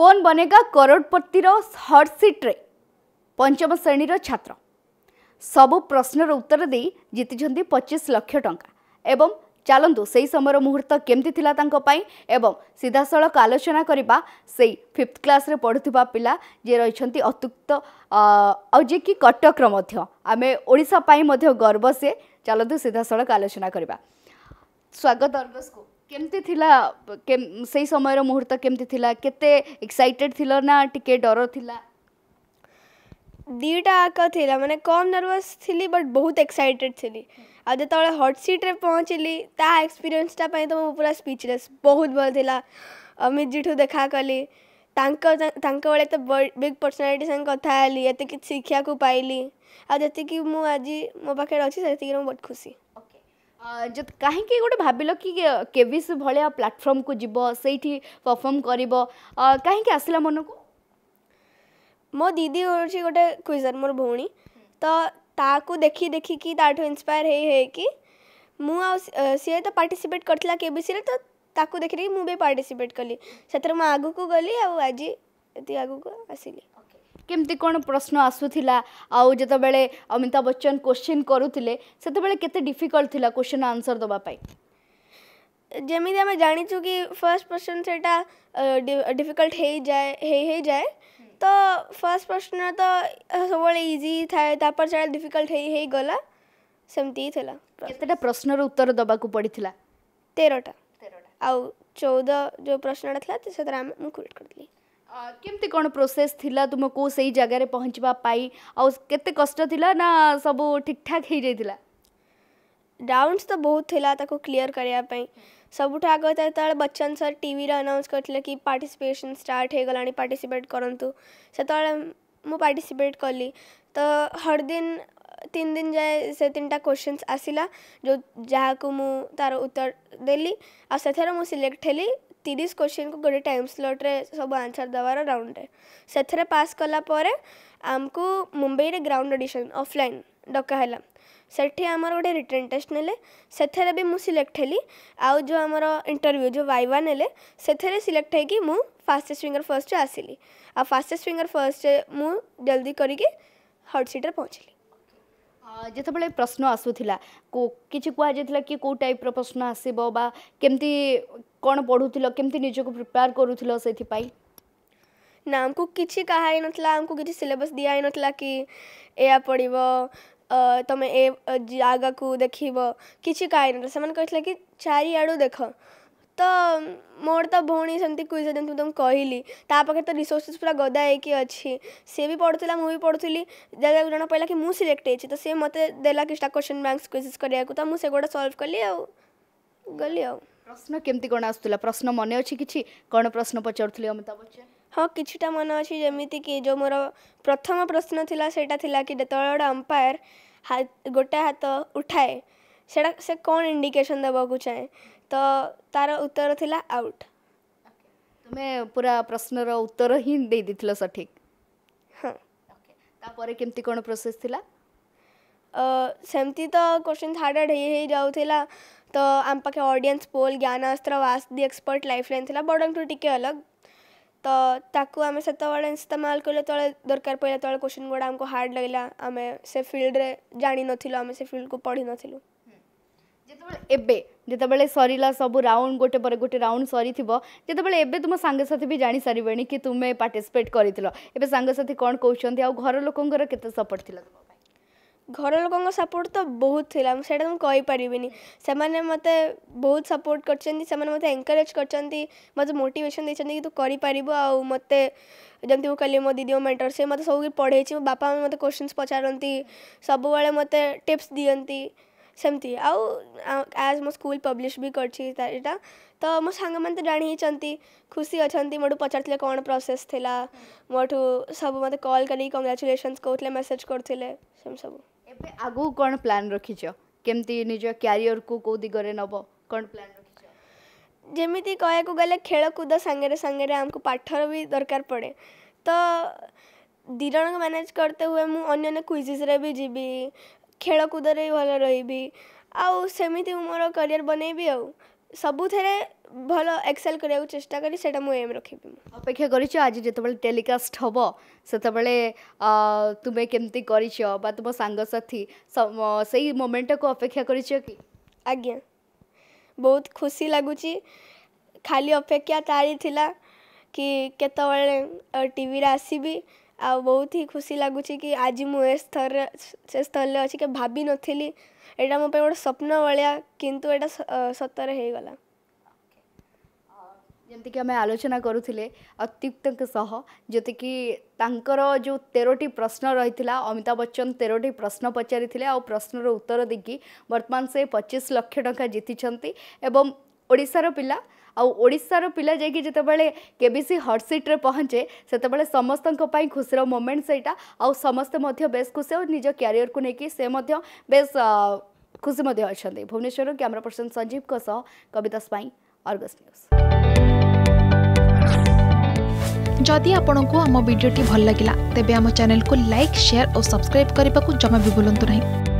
କୋନ୍ ବନେଗା କରୋଡ଼ପତିର ହଟ୍ସିଟ୍ରେ ପଞ୍ଚମ ଶ୍ରେଣୀର ଛାତ୍ର ସବୁ ପ୍ରଶ୍ନର ଉତ୍ତର ଦେଇ ଜିତିଛନ୍ତି ପଚିଶ ଲକ୍ଷ ଟଙ୍କା ଏବଂ ଚାଲନ୍ତୁ ସେହି ସମୟର ମୁହୂର୍ତ୍ତ କେମିତି ଥିଲା ତାଙ୍କ ପାଇଁ ଏବଂ ସିଧାସଳଖ ଆଲୋଚନା କରିବା ସେଇ ଫିଫ୍ଥ କ୍ଲାସ୍ରେ ପଢ଼ୁଥିବା ପିଲା ଯିଏ ରହିଛନ୍ତି ଅତ୍ୟୁକ୍ତ ଆଉ ଯିଏ କି କଟକର ମଧ୍ୟ ଆମେ ଓଡ଼ିଶା ପାଇଁ ମଧ୍ୟ ଗର୍ବ ସିଏ ଚାଲନ୍ତୁ ସିଧାସଳଖ ଆଲୋଚନା କରିବା ସ୍ୱାଗତ के समय मुहूर्त केमती एक्साइटेड थिला ना टिके डर थिला दीटा आक थिला माने कम नर्वस थी बट बहुत एक्साइटेड थिली आ जो हॉट सीट रे पहुंचली ता एक्सपीरियंस ता पई तो पूरा स्पीचलेस बहुत बल थिला अमित जी ठू देखा कली तांका वाले तो बिग पर्सनालिटी संग कथा आली कि शिक्षा को पाइली आ जति कि मो पाखे अच्छी से बहुत खुशी कहीं गोटे भाविल कि के विस भाया प्लाटफर्म को जब से परफर्म कर कहीं आसला मन को मो दीदी हो गए क्विजर मोर भी तो ताकु देखी देखी कि ताठ इंस्पायर कि सी तो पार्टिसिपेट कर के तो ताकु देख रही मुझे पार्टिसिपेट कली से मुझे आगे गली आज आगे आसली କେମିତି କ'ଣ ପ୍ରଶ୍ନ ଆସୁଥିଲା ଆଉ ଯେତେବେଳେ ଅମିତାଭ ବଚ୍ଚନ କୋଶ୍ଚିନ୍ କରୁଥିଲେ ସେତେବେଳେ କେତେ ଡିଫିକଲ୍ଟ ଥିଲା କୋଶ୍ଚିନ୍ ଆନ୍ସର୍ ଦେବା ପାଇଁ ଯେମିତି ଆମେ ଜାଣିଛୁ କି ଫାର୍ଷ୍ଟ ପ୍ରଶ୍ନ ସେଇଟା ଡିଫିକଲ୍ଟ ହେଇଯାଏ ହେଇ ହେଇଯାଏ ତ ଫାର୍ଷ୍ଟ ପ୍ରଶ୍ନ ତ ସବୁବେଳେ ଇଜି ଥାଏ ତାପରେ ସେଇଟା ଡିଫିକଲ୍ଟ ହେଇ ହେଇଗଲା ସେମିତି ହିଁ ଥିଲା କେତେଟା ପ୍ରଶ୍ନର ଉତ୍ତର ଦେବାକୁ ପଡ଼ିଥିଲା ତେରଟା ଆଉ ଚଉଦ ଯେଉଁ ପ୍ରଶ୍ନଟା ଥିଲା ସେଥିରେ ଆମେ ମୁଁ କ୍ରିଏଟ୍ କରିଥିଲି कमी कौन प्रोसेस थिला तुमको से जगह रे पहुंचबा के आउ कष्ट ना सब ठीक ठाक हे जैतिला डाउट्स तो बहुत थिला ताको क्लियर करया पई सबुठ बच्चन सर टी रनाउंस अनाउंस करथले कि पार्टिसिपेशन स्टार्ट हो गला पार्टिसपेट करूँ से त मु पार्टिसिपेट करली त तो हर दिन तीन दिन जाए से तीन टा क्वेश्चन आसला जो जहाँ को मु तार उत्तर देली आ सिलेक्ट हेली तीस क्वेश्चन को गोटे टाइम स्लट्रे सब आंसर देवार राउंड से पास कलापर आमको मुंबई रे ग्राउंड अडिशन अफलाइन डकाहला से गोटे रिटर्न टेस्ट ने मुझे सिलेक्ट है आउ जो आम इंटरव्यू जो वाइवा ना से सिलेक्ट है मुझ फास्टेस्ट फिंगर फर्स्ट आसली आ फास्टेस्ट फिंगर फर्स्ट मुझ जल्दी करके हट सीट्रे पहुँचली ଯେତେବେଳେ ପ୍ରଶ୍ନ ଆସୁଥିଲା କିଛି କୁହାଯାଇଥିଲା କି କେଉଁ ଟାଇପ୍ର ପ୍ରଶ୍ନ ଆସିବ ବା କେମିତି କ'ଣ ପଢ଼ୁଥିଲ କେମିତି ନିଜକୁ ପ୍ରିପେୟାର କରୁଥିଲ ସେଥିପାଇଁ ନା ଆମକୁ କିଛି କାହା ହେଇନଥିଲା ଆମକୁ କିଛି ସିଲେବସ୍ ଦିଆ ହେଇନଥିଲା କି ଏୟା ପଡ଼ିବ ତମେ ଏ ଜାଗାକୁ ଦେଖିବ କିଛି କାହା ହେଇନଥିଲା ସେମାନେ କହିଥିଲେ କି ଚାରିଆଡ଼ୁ ଦେଖ तो मोर तो भौणी से क्विजन मुझे तुमको कहली तापे तो रिसोर्सेस पूरा गदा है कि अच्छी से भी पढ़ुला मुझे पढ़ुली जगह जन पड़ा कि मुझे सिलेक्ट होती तो सी मत देला कि क्वेश्चन बैंक क्विजेस कराया तो मुझे गुड़ा सल्व कली गली आ प्रश्न केमती कौन आसूला प्रश्न मन अच्छे कि कौन प्रश्न पचार अमिताभ बच्चन हाँ कि मन अच्छे जमीती कि जो मोर प्रथम प्रश्न थी जो गोटे अंपायर गोटे हाथ उठाए से कौन इंडिकेशन देवाक चाहे ତ ତାର ଉତ୍ତର ଥିଲା ଆଉଟ୍ ତୁମେ ପୁରା ପ୍ରଶ୍ନର ଉତ୍ତର ହିଁ ଦେଇ ଦେଇଥିଲ ସଠିକ୍ ହଁ ତାପରେ କେମିତି କ'ଣ ପ୍ରୋସେସ୍ ଥିଲା ସେମିତି ତ କୋଶ୍ଚିନ୍ ହାର୍ଡ଼ ହାର୍ଡ଼ ହେଇ ହେଇ ଯାଉଥିଲା ତ ଆମ ପାଖେ ଅଡ଼ିଏନ୍ସ ପୋଲ୍ ଜ୍ଞାନାସ୍ତ୍ର was the expert life line ଥିଲା ବଡ଼ଙ୍କଠୁ ଟିକେ ଅଲଗା ତ ତାକୁ ଆମେ ସେତେବେଳେ ଇସ୍ତେମାଲ କଲେ ଯେତେବେଳେ ଦରକାର ପଡ଼ିଲା ସେତେବେଳେ କୋଶ୍ଚିନ୍ ଗୁଡ଼ା ଆମକୁ ହାର୍ଡ଼ ଲାଗିଲା ଆମେ ସେ ଫିଲ୍ଡରେ ଜାଣିନଥିଲୁ ଆମେ ସେ ଫିଲ୍ଡକୁ ପଢ଼ିନଥିଲୁ ଯେତେବେଳେ ଏବେ ଯେତେବେଳେ ସରିଲା ସବୁ ରାଉଣ୍ଡ ଗୋଟେ ପରେ ଗୋଟେ ରାଉଣ୍ଡ ସରିଥିବ ଯେତେବେଳେ ଏବେ ତୁମ ସାଙ୍ଗସାଥି ବି ଜାଣିସାରିବେଣି କି ତୁମେ ପାର୍ଟିସିପେଟ୍ କରିଥିଲ ଏବେ ସାଙ୍ଗସାଥି କ'ଣ କହୁଛନ୍ତି ଆଉ ଘର ଲୋକଙ୍କର କେତେ ସପୋର୍ଟ ଥିଲା ତୁମ ପାଇଁ ଘର ଲୋକଙ୍କ ସପୋର୍ଟ ତ ବହୁତ ଥିଲା ମୁଁ ସେଇଟା ମୁଁ କହିପାରିବିନି ସେମାନେ ମୋତେ ବହୁତ ସପୋର୍ଟ କରିଛନ୍ତି ସେମାନେ ମୋତେ ଏନକରେଜ୍ କରିଛନ୍ତି ମୋତେ ମୋଟିଭେସନ୍ ଦେଇଛନ୍ତି କି ତୁ କରିପାରିବୁ ଆଉ ମୋତେ ଯେମିତି ମୁଁ କହିଲି ମୋ ଦିଦି ମୋ ମେଣ୍ଟର ସେ ମୋତେ ସବୁକି ପଢ଼େଇଛି ମୋ ବାପା ମା ମୋତେ କୋଶ୍ଚିନ୍ସ ପଚାରନ୍ତି ସବୁବେଳେ ମୋତେ ଟିପ୍ସ ଦିଅନ୍ତି ସେମିତି ଆଉ ଆଜ୍ ମୋ ସ୍କୁଲ୍ ପବ୍ଲିଶ୍ ବି କରିଛି ଏଇଟା ତ ମୋ ସାଙ୍ଗମାନେ ତ ଜାଣି ହେଇଛନ୍ତି ଖୁସି ଅଛନ୍ତି ମୋଠୁ ପଚାରିଥିଲେ କ'ଣ ପ୍ରୋସେସ୍ ଥିଲା ମୋଠୁ ସବୁ ମୋତେ କଲ୍ କରିକି କଙ୍ଗ୍ରାଚୁଲେସନ୍ସ କହୁଥିଲେ ମେସେଜ୍ କରୁଥିଲେ ସେମିତି ସବୁ ଏବେ ଆଗକୁ କ'ଣ ପ୍ଲାନ୍ ରଖିଛ କେମିତି ନିଜ କ୍ୟାରିୟରକୁ କେଉଁ ଦିଗରେ ନେବ କ'ଣ ପ୍ଲାନ୍ ରଖିଛ ଯେମିତି କହିବାକୁ ଗଲେ ଖେଳକୁଦ ସାଙ୍ଗରେ ସାଙ୍ଗରେ ଆମକୁ ପାଠର ବି ଦରକାର ପଡ଼େ ତ ଦୁଇ ଜଣଙ୍କୁ ମ୍ୟାନେଜ୍ କରିତେ ହୁଏ ମୁଁ ଅନ୍ୟ ଅନ୍ୟ କୁଇଜିସ୍ରେ ବି ଯିବି ଖେଳକୁଦରେ ଭଲ ରହିବି ଆଉ ସେମିତି ମୁଁ ମୋର କ୍ୟାରିୟର୍ ବନେଇବି ଆଉ ସବୁଥିରେ ଭଲ ଏକ୍ସେଲ୍ କରିବାକୁ ଚେଷ୍ଟା କରି ସେଇଟା ମୁଁ ଏମ୍ ରଖିବି ଅପେକ୍ଷା କରିଛ ଆଜି ଯେତେବେଳେ ଟେଲିକାଷ୍ଟ ହେବ ସେତେବେଳେ ତୁମେ କେମିତି କରିଛ ବା ତୁମ ସାଙ୍ଗସାଥି ସେଇ ମୋମେଣ୍ଟକୁ ଅପେକ୍ଷା କରିଛ କି ଆଜ୍ଞା ବହୁତ ଖୁସି ଲାଗୁଛି ଖାଲି ଅପେକ୍ଷା ତାରି ଥିଲା କି କେତେବେଳେ ଟିଭିରେ ଆସିବି ଆଉ ବହୁତ ହିଁ ଖୁସି ଲାଗୁଛି କି ଆଜି ମୁଁ ଏ ସ୍ତରରେ ସେ ସ୍ତରରେ ଅଛି କି ଭାବିନଥିଲି ଏଇଟା ମୋ ପାଇଁ ଗୋଟେ ସ୍ୱପ୍ନ ଭଳିଆ କିନ୍ତୁ ଏଇଟା ସତରେ ହେଇଗଲା ଯେମିତିକି ଆମେ ଆଲୋଚନା କରୁଥିଲେ ଅତ୍ୟୁକ୍ତଙ୍କ ସହ ଯେତିକି ତାଙ୍କର ଯେଉଁ ତେରଟି ପ୍ରଶ୍ନ ରହିଥିଲା ଅମିତାଭ ବଚ୍ଚନ ତେରଟି ପ୍ରଶ୍ନ ପଚାରିଥିଲେ ଆଉ ପ୍ରଶ୍ନର ଉତ୍ତର ଦେଇକି ବର୍ତ୍ତମାନ ସେ ପଚିଶ ଲକ୍ଷ ଟଙ୍କା ଜିତିଛନ୍ତି ଏବଂ ଓଡ଼ିଶାର ପିଲା ଆଉ ଓଡ଼ିଶାର ପିଲା ଯାଇକି ଯେତେବେଳେ କେବିସି ହଟ୍ ସିଟ୍ରେ ପହଞ୍ଚେ ସେତେବେଳେ ସମସ୍ତଙ୍କ ପାଇଁ ଖୁସିର ମୋମେଣ୍ଟ ସେଇଟା ଆଉ ସମସ୍ତେ ମଧ୍ୟ ବେଶ୍ ଖୁସି ଆଉ ନିଜ କ୍ୟାରିୟରକୁ ନେଇକି ସେ ମଧ୍ୟ ବେଶ୍ ଖୁସି ମଧ୍ୟ ଅଛନ୍ତି ଭୁବନେଶ୍ୱରରୁ କ୍ୟାମେରା ପର୍ସନ ସଞ୍ଜୀବଙ୍କ ସହ କବିତା ସ୍ୱାଇଁ ଅର୍ଗସ୍ ନ୍ୟୁଜ୍ ଯଦି ଆପଣଙ୍କୁ ଆମ ଭିଡ଼ିଓଟି ଭଲ ଲାଗିଲା ତେବେ ଆମ ଚ୍ୟାନେଲକୁ ଲାଇକ୍ ସେୟାର ଓ ସବସ୍କ୍ରାଇବ୍ କରିବାକୁ ଜମା ବି ଭୁଲନ୍ତୁ ନାହିଁ